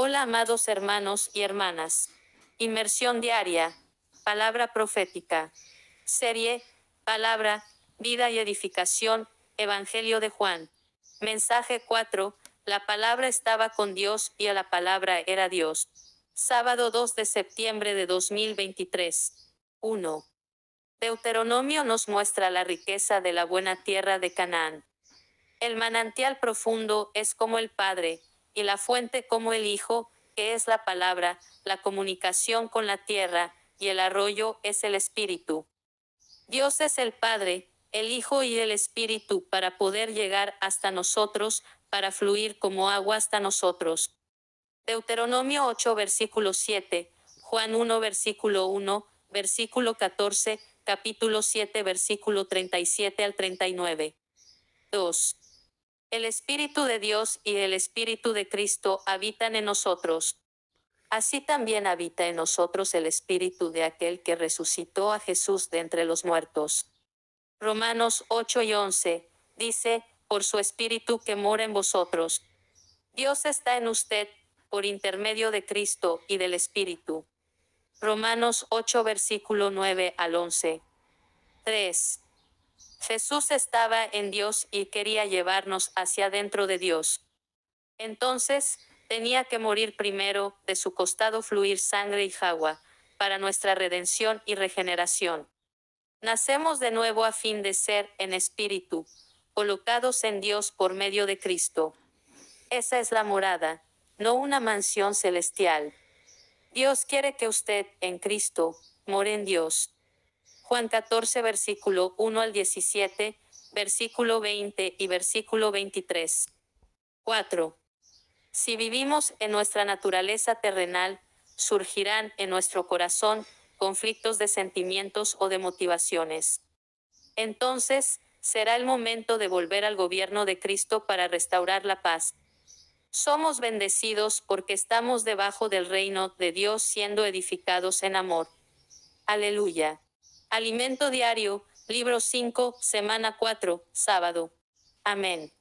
Hola amados hermanos y hermanas. Inmersión diaria. Palabra profética. Serie. Palabra. Vida y edificación. Evangelio de Juan. Mensaje 4. La palabra estaba con Dios y a la palabra era Dios. Sábado 2 de septiembre de 2023. 1. Deuteronomio nos muestra la riqueza de la buena tierra de Canaán. El manantial profundo es como el Padre, y la fuente como el Hijo, que es la palabra, la comunicación con la tierra, y el arroyo es el Espíritu. Dios es el Padre, el Hijo y el Espíritu para poder llegar hasta nosotros, para fluir como agua hasta nosotros. Deuteronomio 8 versículo 7, Juan 1 versículo 1, versículo 14, capítulo 7 versículo 37 al 39. 2. El Espíritu de Dios y el Espíritu de Cristo habitan en nosotros. Así también habita en nosotros el Espíritu de aquel que resucitó a Jesús de entre los muertos. Romanos 8 y 11 dice, por su Espíritu que mora en vosotros. Dios está en usted, por intermedio de Cristo y del Espíritu. Romanos 8 versículo 9 al 11. 3. Jesús estaba en Dios y quería llevarnos hacia dentro de Dios. Entonces, tenía que morir primero, de su costado fluir sangre y agua, para nuestra redención y regeneración. Nacemos de nuevo a fin de ser, en espíritu, colocados en Dios por medio de Cristo. Esa es la morada, no una mansión celestial. Dios quiere que usted, en Cristo, more en Dios. Juan 14, versículo 1 al 17, versículo 20 y versículo 23. 4. Si vivimos en nuestra naturaleza terrenal, surgirán en nuestro corazón conflictos de sentimientos o de motivaciones. Entonces, será el momento de volver al gobierno de Cristo para restaurar la paz. Somos bendecidos porque estamos debajo del reino de Dios siendo edificados en amor. Aleluya. Alimento diario, libro 5, semana 4, sábado. Amén.